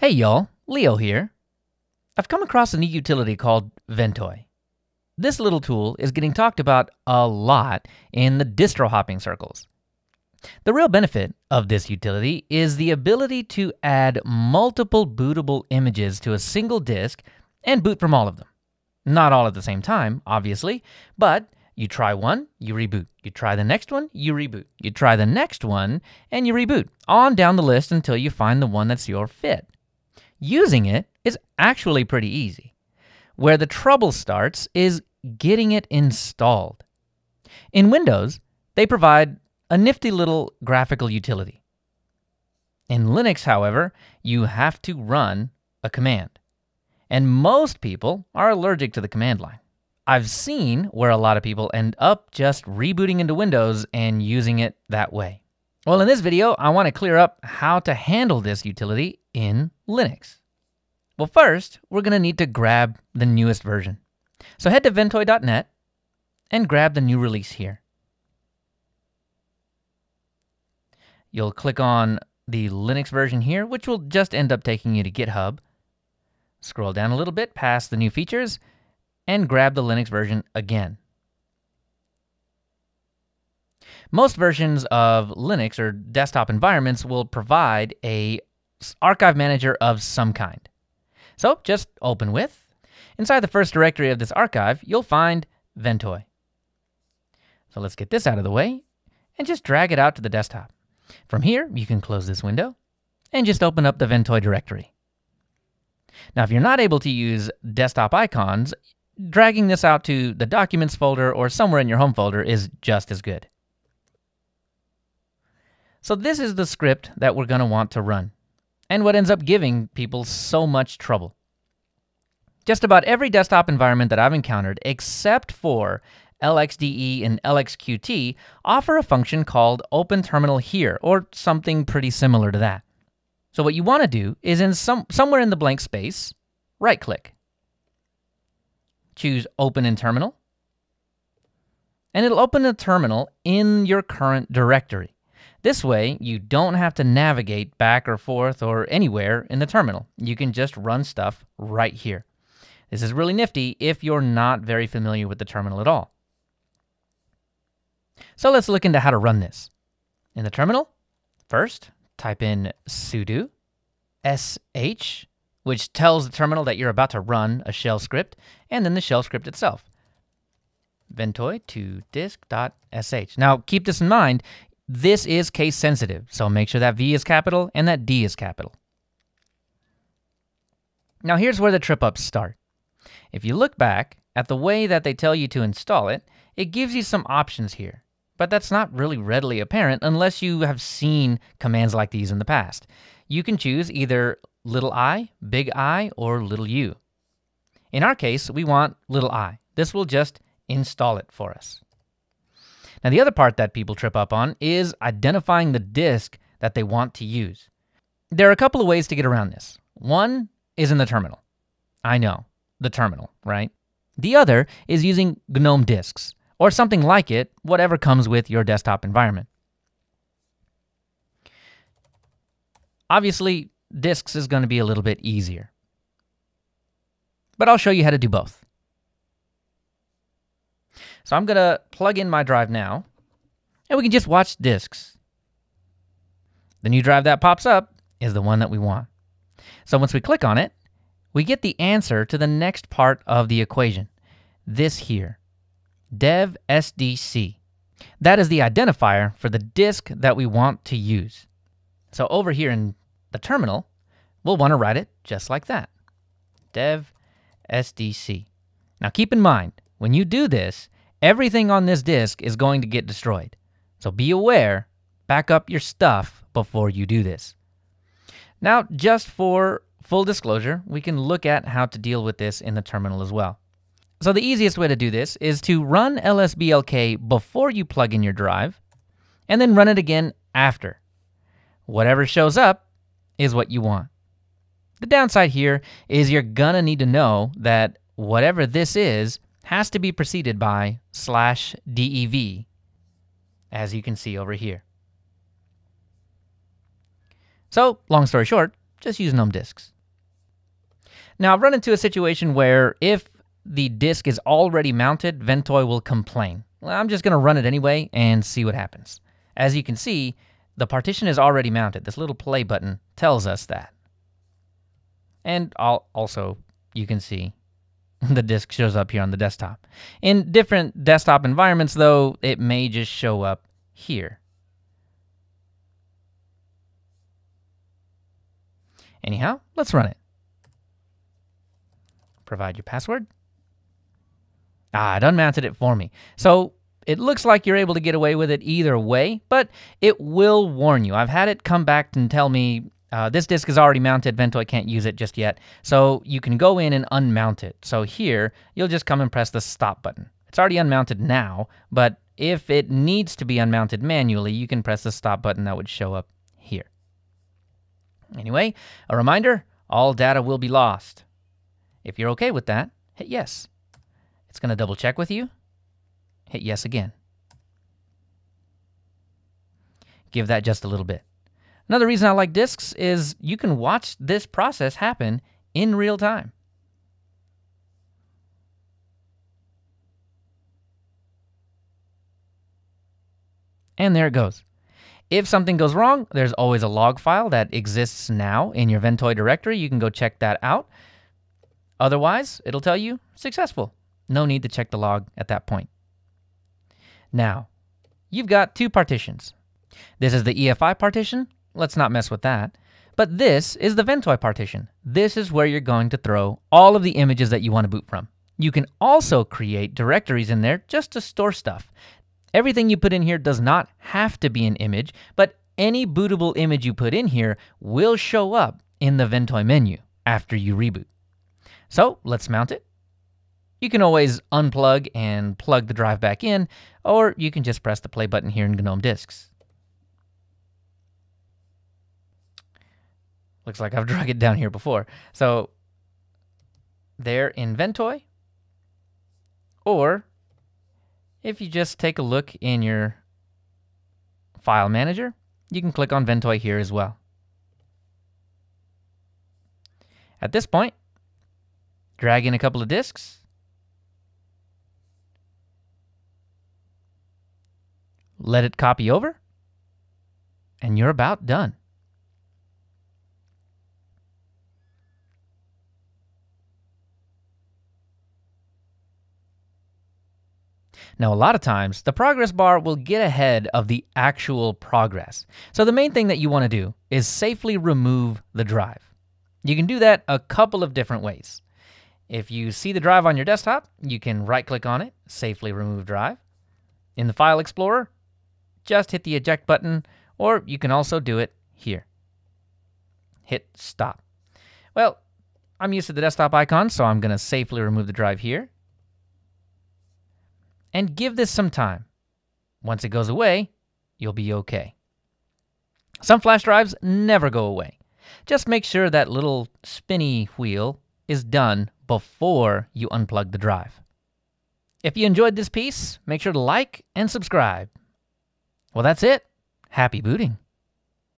Hey y'all, Leo here. I've come across a new utility called Ventoy. This little tool is getting talked about a lot in the distro hopping circles. The real benefit of this utility is the ability to add multiple bootable images to a single disk and boot from all of them. Not all at the same time, obviously, but you try one, you reboot. You try the next one, you reboot. You try the next one, and you reboot, on down the list until you find the one that's your fit. Using it is actually pretty easy. Where the trouble starts is getting it installed. In Windows, they provide a nifty little graphical utility. In Linux, however, you have to run a command. And most people are allergic to the command line. I've seen where a lot of people end up just rebooting into Windows and using it that way. Well, in this video, I want to clear up how to handle this utility in Linux? Well, first, we're going to need to grab the newest version. So head to ventoy.net and grab the new release here. You'll click on the Linux version here, which will just end up taking you to GitHub. Scroll down a little bit past the new features and grab the Linux version again. Most versions of Linux or desktop environments will provide a archive manager of some kind. So just open with. Inside the first directory of this archive, you'll find Ventoy. So let's get this out of the way and just drag it out to the desktop. From here, you can close this window and just open up the Ventoy directory. Now, if you're not able to use desktop icons, dragging this out to the Documents folder or somewhere in your home folder is just as good. So this is the script that we're going to want to run and what ends up giving people so much trouble. Just about every desktop environment that I've encountered, except for LXDE and LXQT, offer a function called open terminal here, or something pretty similar to that. So what you want to do is in some somewhere in the blank space, right click. Choose open in terminal. And it'll open a terminal in your current directory. This way, you don't have to navigate back or forth or anywhere in the terminal. You can just run stuff right here. This is really nifty if you're not very familiar with the terminal at all. So let's look into how to run this. In the terminal, first, type in sudo sh, which tells the terminal that you're about to run a shell script, and then the shell script itself ventoy to disk.sh. Now, keep this in mind. This is case sensitive, so make sure that V is capital and that D is capital. Now here's where the trip ups start. If you look back at the way that they tell you to install it, it gives you some options here, but that's not really readily apparent unless you have seen commands like these in the past. You can choose either little i, big I, or little u. In our case, we want little i. This will just install it for us. Now, the other part that people trip up on is identifying the disk that they want to use. There are a couple of ways to get around this. One is in the terminal. I know, the terminal, right? The other is using GNOME disks or something like it, whatever comes with your desktop environment. Obviously, disks is going to be a little bit easier. But I'll show you how to do both. So I'm gonna plug in my drive now, and we can just watch discs. The new drive that pops up is the one that we want. So once we click on it, we get the answer to the next part of the equation, this here, dev SDC. That is the identifier for the disk that we want to use. So over here in the terminal, we'll want to write it just like that, dev SDC. Now keep in mind, when you do this, Everything on this disk is going to get destroyed. So be aware, back up your stuff before you do this. Now, just for full disclosure, we can look at how to deal with this in the terminal as well. So the easiest way to do this is to run lsblk before you plug in your drive, and then run it again after. Whatever shows up is what you want. The downside here is you're gonna need to know that whatever this is has to be preceded by slash DEV, as you can see over here. So, long story short, just use nom disks. Now, I've run into a situation where if the disk is already mounted, Ventoy will complain. Well, I'm just going to run it anyway and see what happens. As you can see, the partition is already mounted. This little play button tells us that. And also, you can see the disk shows up here on the desktop. In different desktop environments though, it may just show up here. Anyhow, let's run it. Provide your password. Ah, it unmounted it for me. So it looks like you're able to get away with it either way, but it will warn you. I've had it come back and tell me uh, this disk is already mounted, Vento, I can't use it just yet. So you can go in and unmount it. So here, you'll just come and press the stop button. It's already unmounted now, but if it needs to be unmounted manually, you can press the stop button that would show up here. Anyway, a reminder, all data will be lost. If you're okay with that, hit yes. It's gonna double check with you. Hit yes again. Give that just a little bit. Another reason I like discs is you can watch this process happen in real time. And there it goes. If something goes wrong, there's always a log file that exists now in your Ventoy directory. You can go check that out. Otherwise, it'll tell you successful. No need to check the log at that point. Now, you've got two partitions. This is the EFI partition, Let's not mess with that. But this is the Ventoy partition. This is where you're going to throw all of the images that you want to boot from. You can also create directories in there just to store stuff. Everything you put in here does not have to be an image, but any bootable image you put in here will show up in the Ventoy menu after you reboot. So let's mount it. You can always unplug and plug the drive back in, or you can just press the play button here in GNOME Disks. Looks like I've drug it down here before. So there in Ventoy, or if you just take a look in your file manager, you can click on Ventoy here as well. At this point, drag in a couple of disks, let it copy over, and you're about done. Now, a lot of times, the progress bar will get ahead of the actual progress. So the main thing that you want to do is safely remove the drive. You can do that a couple of different ways. If you see the drive on your desktop, you can right-click on it, safely remove drive. In the File Explorer, just hit the eject button, or you can also do it here. Hit stop. Well, I'm used to the desktop icon, so I'm gonna safely remove the drive here and give this some time. Once it goes away, you'll be okay. Some flash drives never go away. Just make sure that little spinny wheel is done before you unplug the drive. If you enjoyed this piece, make sure to like and subscribe. Well, that's it. Happy booting.